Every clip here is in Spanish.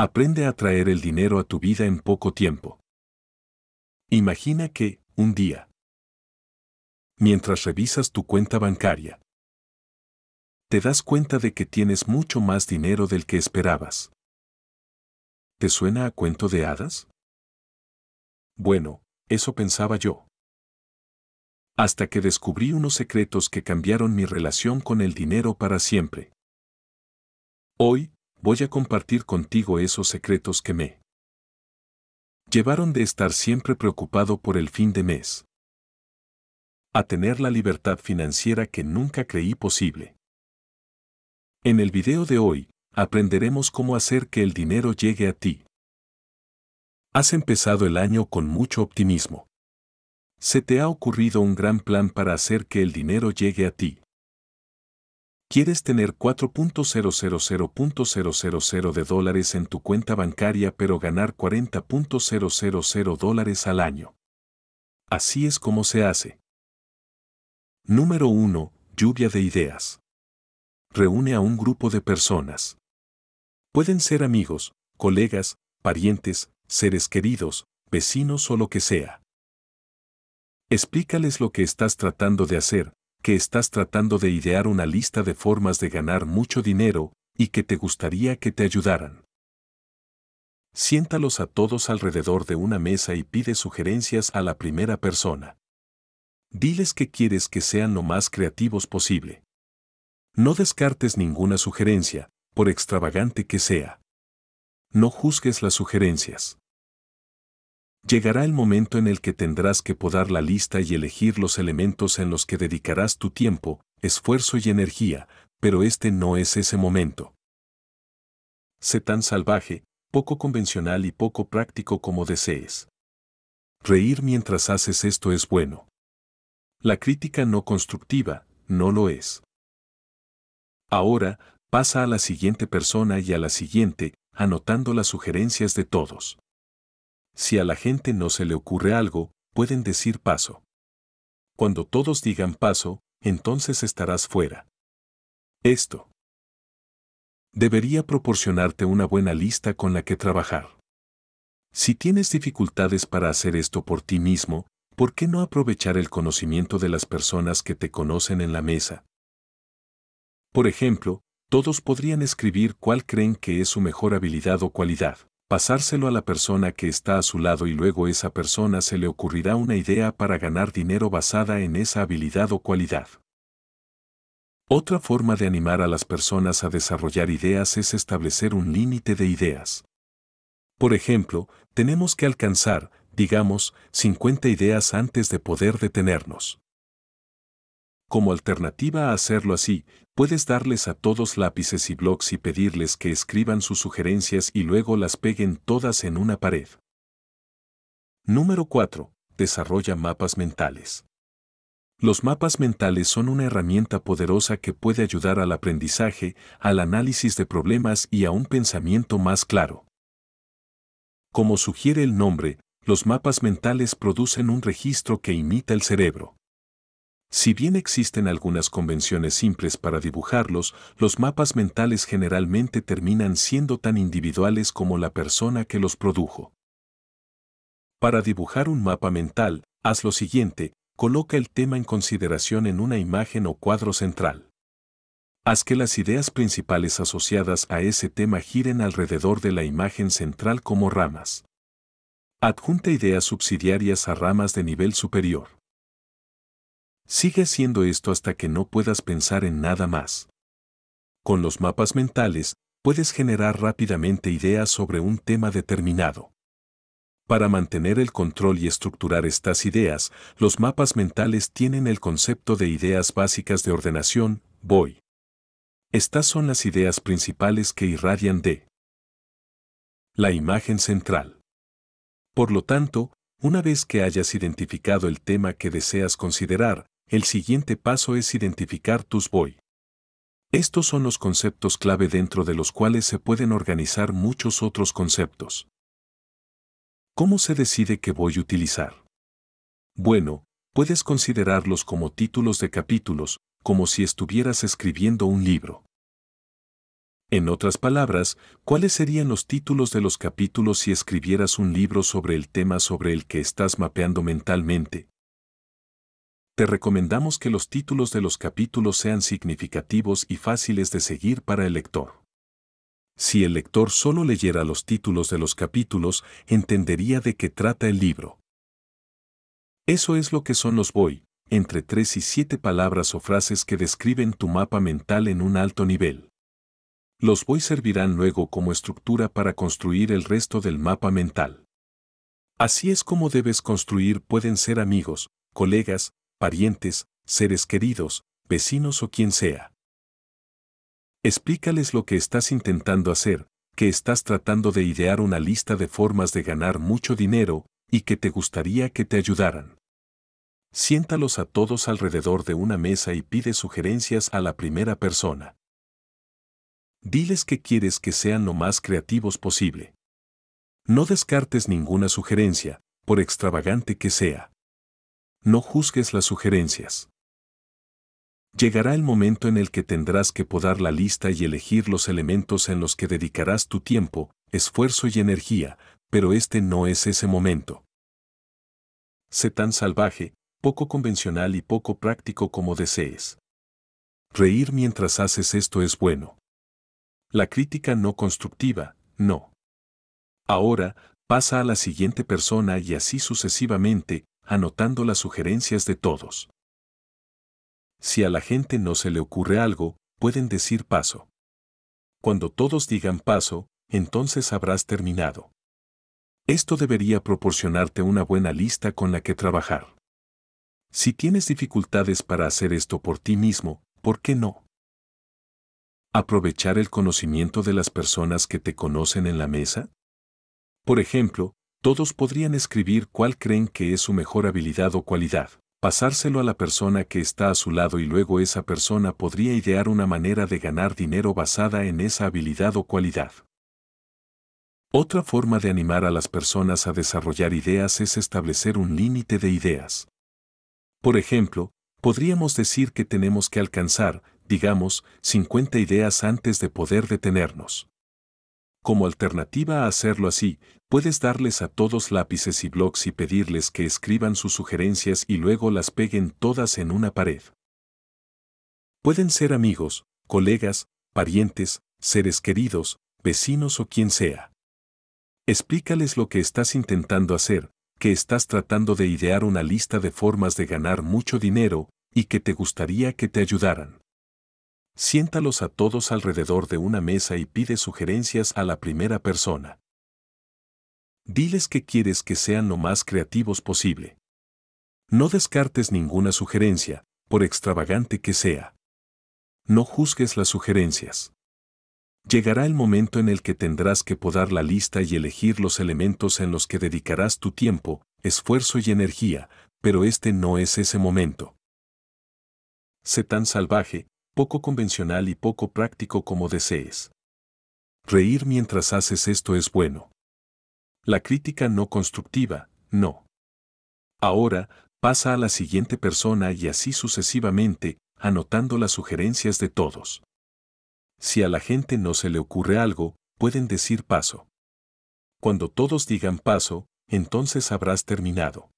Aprende a traer el dinero a tu vida en poco tiempo. Imagina que, un día, mientras revisas tu cuenta bancaria, te das cuenta de que tienes mucho más dinero del que esperabas. ¿Te suena a cuento de hadas? Bueno, eso pensaba yo. Hasta que descubrí unos secretos que cambiaron mi relación con el dinero para siempre. Hoy, voy a compartir contigo esos secretos que me llevaron de estar siempre preocupado por el fin de mes a tener la libertad financiera que nunca creí posible. En el video de hoy, aprenderemos cómo hacer que el dinero llegue a ti. Has empezado el año con mucho optimismo. Se te ha ocurrido un gran plan para hacer que el dinero llegue a ti. Quieres tener 4.000.000 de dólares en tu cuenta bancaria pero ganar 40.000 dólares al año. Así es como se hace. Número 1. Lluvia de ideas. Reúne a un grupo de personas. Pueden ser amigos, colegas, parientes, seres queridos, vecinos o lo que sea. Explícales lo que estás tratando de hacer, que estás tratando de idear una lista de formas de ganar mucho dinero y que te gustaría que te ayudaran. Siéntalos a todos alrededor de una mesa y pide sugerencias a la primera persona. Diles que quieres que sean lo más creativos posible. No descartes ninguna sugerencia, por extravagante que sea. No juzgues las sugerencias llegará el momento en el que tendrás que podar la lista y elegir los elementos en los que dedicarás tu tiempo, esfuerzo y energía, pero este no es ese momento. Sé tan salvaje, poco convencional y poco práctico como desees. Reír mientras haces esto es bueno. La crítica no constructiva, no lo es. Ahora, pasa a la siguiente persona y a la siguiente, anotando las sugerencias de todos. Si a la gente no se le ocurre algo, pueden decir paso. Cuando todos digan paso, entonces estarás fuera. Esto debería proporcionarte una buena lista con la que trabajar. Si tienes dificultades para hacer esto por ti mismo, ¿por qué no aprovechar el conocimiento de las personas que te conocen en la mesa? Por ejemplo, todos podrían escribir cuál creen que es su mejor habilidad o cualidad pasárselo a la persona que está a su lado y luego esa persona se le ocurrirá una idea para ganar dinero basada en esa habilidad o cualidad. Otra forma de animar a las personas a desarrollar ideas es establecer un límite de ideas. Por ejemplo, tenemos que alcanzar, digamos, 50 ideas antes de poder detenernos. Como alternativa a hacerlo así, puedes darles a todos lápices y blogs y pedirles que escriban sus sugerencias y luego las peguen todas en una pared. Número 4. Desarrolla mapas mentales. Los mapas mentales son una herramienta poderosa que puede ayudar al aprendizaje, al análisis de problemas y a un pensamiento más claro. Como sugiere el nombre, los mapas mentales producen un registro que imita el cerebro. Si bien existen algunas convenciones simples para dibujarlos, los mapas mentales generalmente terminan siendo tan individuales como la persona que los produjo. Para dibujar un mapa mental, haz lo siguiente, coloca el tema en consideración en una imagen o cuadro central. Haz que las ideas principales asociadas a ese tema giren alrededor de la imagen central como ramas. Adjunta ideas subsidiarias a ramas de nivel superior. Sigue haciendo esto hasta que no puedas pensar en nada más. Con los mapas mentales, puedes generar rápidamente ideas sobre un tema determinado. Para mantener el control y estructurar estas ideas, los mapas mentales tienen el concepto de ideas básicas de ordenación, Voy. Estas son las ideas principales que irradian de la imagen central. Por lo tanto, una vez que hayas identificado el tema que deseas considerar, el siguiente paso es identificar tus voy. Estos son los conceptos clave dentro de los cuales se pueden organizar muchos otros conceptos. ¿Cómo se decide qué voy a utilizar? Bueno, puedes considerarlos como títulos de capítulos, como si estuvieras escribiendo un libro. En otras palabras, ¿cuáles serían los títulos de los capítulos si escribieras un libro sobre el tema sobre el que estás mapeando mentalmente? te recomendamos que los títulos de los capítulos sean significativos y fáciles de seguir para el lector. Si el lector solo leyera los títulos de los capítulos, entendería de qué trata el libro. Eso es lo que son los voy, entre tres y siete palabras o frases que describen tu mapa mental en un alto nivel. Los voy servirán luego como estructura para construir el resto del mapa mental. Así es como debes construir pueden ser amigos, colegas, parientes, seres queridos, vecinos o quien sea. Explícales lo que estás intentando hacer, que estás tratando de idear una lista de formas de ganar mucho dinero y que te gustaría que te ayudaran. Siéntalos a todos alrededor de una mesa y pide sugerencias a la primera persona. Diles que quieres que sean lo más creativos posible. No descartes ninguna sugerencia, por extravagante que sea no juzgues las sugerencias. Llegará el momento en el que tendrás que podar la lista y elegir los elementos en los que dedicarás tu tiempo, esfuerzo y energía, pero este no es ese momento. Sé tan salvaje, poco convencional y poco práctico como desees. Reír mientras haces esto es bueno. La crítica no constructiva, no. Ahora, pasa a la siguiente persona y así sucesivamente, anotando las sugerencias de todos. Si a la gente no se le ocurre algo, pueden decir paso. Cuando todos digan paso, entonces habrás terminado. Esto debería proporcionarte una buena lista con la que trabajar. Si tienes dificultades para hacer esto por ti mismo, ¿por qué no? Aprovechar el conocimiento de las personas que te conocen en la mesa. Por ejemplo, todos podrían escribir cuál creen que es su mejor habilidad o cualidad, pasárselo a la persona que está a su lado y luego esa persona podría idear una manera de ganar dinero basada en esa habilidad o cualidad. Otra forma de animar a las personas a desarrollar ideas es establecer un límite de ideas. Por ejemplo, podríamos decir que tenemos que alcanzar, digamos, 50 ideas antes de poder detenernos. Como alternativa a hacerlo así, puedes darles a todos lápices y blogs y pedirles que escriban sus sugerencias y luego las peguen todas en una pared. Pueden ser amigos, colegas, parientes, seres queridos, vecinos o quien sea. Explícales lo que estás intentando hacer, que estás tratando de idear una lista de formas de ganar mucho dinero y que te gustaría que te ayudaran siéntalos a todos alrededor de una mesa y pide sugerencias a la primera persona. Diles que quieres que sean lo más creativos posible. No descartes ninguna sugerencia, por extravagante que sea. No juzgues las sugerencias. Llegará el momento en el que tendrás que podar la lista y elegir los elementos en los que dedicarás tu tiempo, esfuerzo y energía, pero este no es ese momento. Sé tan salvaje, poco convencional y poco práctico como desees. Reír mientras haces esto es bueno. La crítica no constructiva, no. Ahora, pasa a la siguiente persona y así sucesivamente, anotando las sugerencias de todos. Si a la gente no se le ocurre algo, pueden decir paso. Cuando todos digan paso, entonces habrás terminado.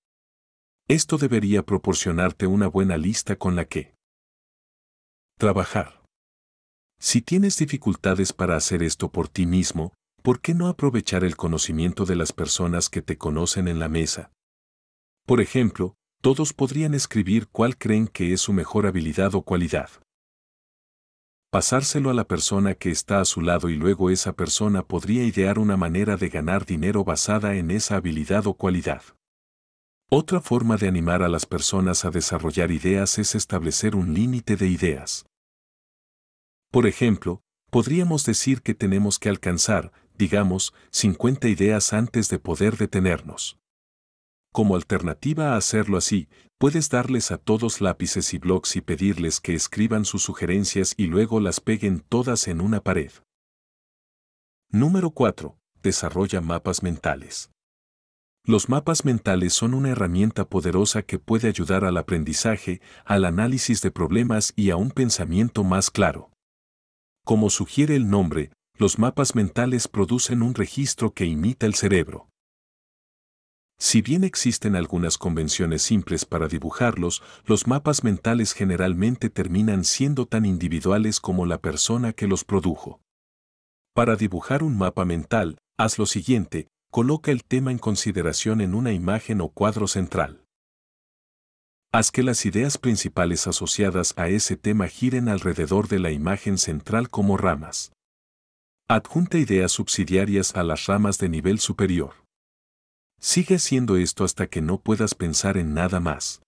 Esto debería proporcionarte una buena lista con la que Trabajar. Si tienes dificultades para hacer esto por ti mismo, ¿por qué no aprovechar el conocimiento de las personas que te conocen en la mesa? Por ejemplo, todos podrían escribir cuál creen que es su mejor habilidad o cualidad. Pasárselo a la persona que está a su lado y luego esa persona podría idear una manera de ganar dinero basada en esa habilidad o cualidad. Otra forma de animar a las personas a desarrollar ideas es establecer un límite de ideas. Por ejemplo, podríamos decir que tenemos que alcanzar, digamos, 50 ideas antes de poder detenernos. Como alternativa a hacerlo así, puedes darles a todos lápices y blogs y pedirles que escriban sus sugerencias y luego las peguen todas en una pared. Número 4. Desarrolla mapas mentales. Los mapas mentales son una herramienta poderosa que puede ayudar al aprendizaje, al análisis de problemas y a un pensamiento más claro. Como sugiere el nombre, los mapas mentales producen un registro que imita el cerebro. Si bien existen algunas convenciones simples para dibujarlos, los mapas mentales generalmente terminan siendo tan individuales como la persona que los produjo. Para dibujar un mapa mental, haz lo siguiente, coloca el tema en consideración en una imagen o cuadro central. Haz que las ideas principales asociadas a ese tema giren alrededor de la imagen central como ramas. Adjunta ideas subsidiarias a las ramas de nivel superior. Sigue haciendo esto hasta que no puedas pensar en nada más.